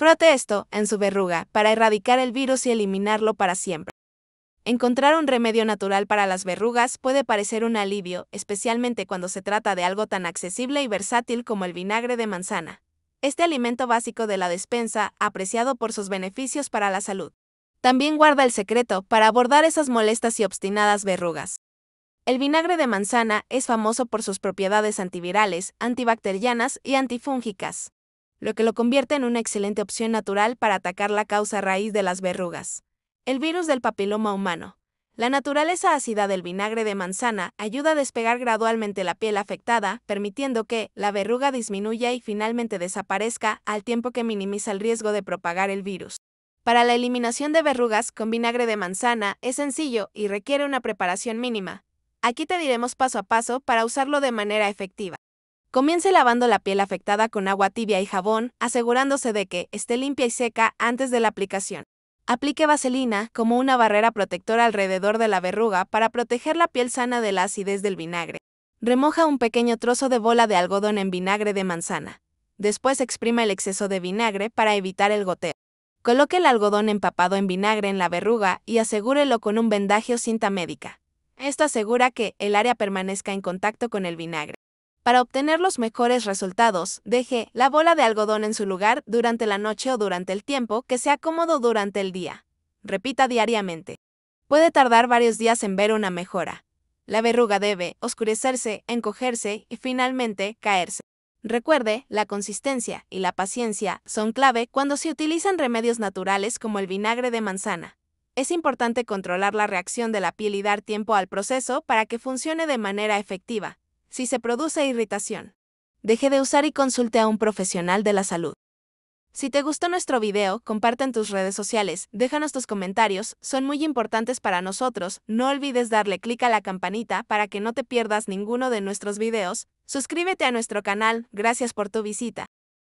Frote esto en su verruga para erradicar el virus y eliminarlo para siempre. Encontrar un remedio natural para las verrugas puede parecer un alivio, especialmente cuando se trata de algo tan accesible y versátil como el vinagre de manzana. Este alimento básico de la despensa, apreciado por sus beneficios para la salud. También guarda el secreto para abordar esas molestas y obstinadas verrugas. El vinagre de manzana es famoso por sus propiedades antivirales, antibacterianas y antifúngicas lo que lo convierte en una excelente opción natural para atacar la causa raíz de las verrugas. El virus del papiloma humano. La naturaleza ácida del vinagre de manzana ayuda a despegar gradualmente la piel afectada, permitiendo que la verruga disminuya y finalmente desaparezca al tiempo que minimiza el riesgo de propagar el virus. Para la eliminación de verrugas con vinagre de manzana es sencillo y requiere una preparación mínima. Aquí te diremos paso a paso para usarlo de manera efectiva. Comience lavando la piel afectada con agua tibia y jabón, asegurándose de que esté limpia y seca antes de la aplicación. Aplique vaselina como una barrera protectora alrededor de la verruga para proteger la piel sana de la acidez del vinagre. Remoja un pequeño trozo de bola de algodón en vinagre de manzana. Después exprima el exceso de vinagre para evitar el goteo. Coloque el algodón empapado en vinagre en la verruga y asegúrelo con un vendaje o cinta médica. Esto asegura que el área permanezca en contacto con el vinagre. Para obtener los mejores resultados, deje la bola de algodón en su lugar durante la noche o durante el tiempo que sea cómodo durante el día. Repita diariamente. Puede tardar varios días en ver una mejora. La verruga debe oscurecerse, encogerse y finalmente caerse. Recuerde, la consistencia y la paciencia son clave cuando se utilizan remedios naturales como el vinagre de manzana. Es importante controlar la reacción de la piel y dar tiempo al proceso para que funcione de manera efectiva si se produce irritación. Deje de usar y consulte a un profesional de la salud. Si te gustó nuestro video, comparte en tus redes sociales, déjanos tus comentarios, son muy importantes para nosotros, no olvides darle clic a la campanita para que no te pierdas ninguno de nuestros videos, suscríbete a nuestro canal, gracias por tu visita.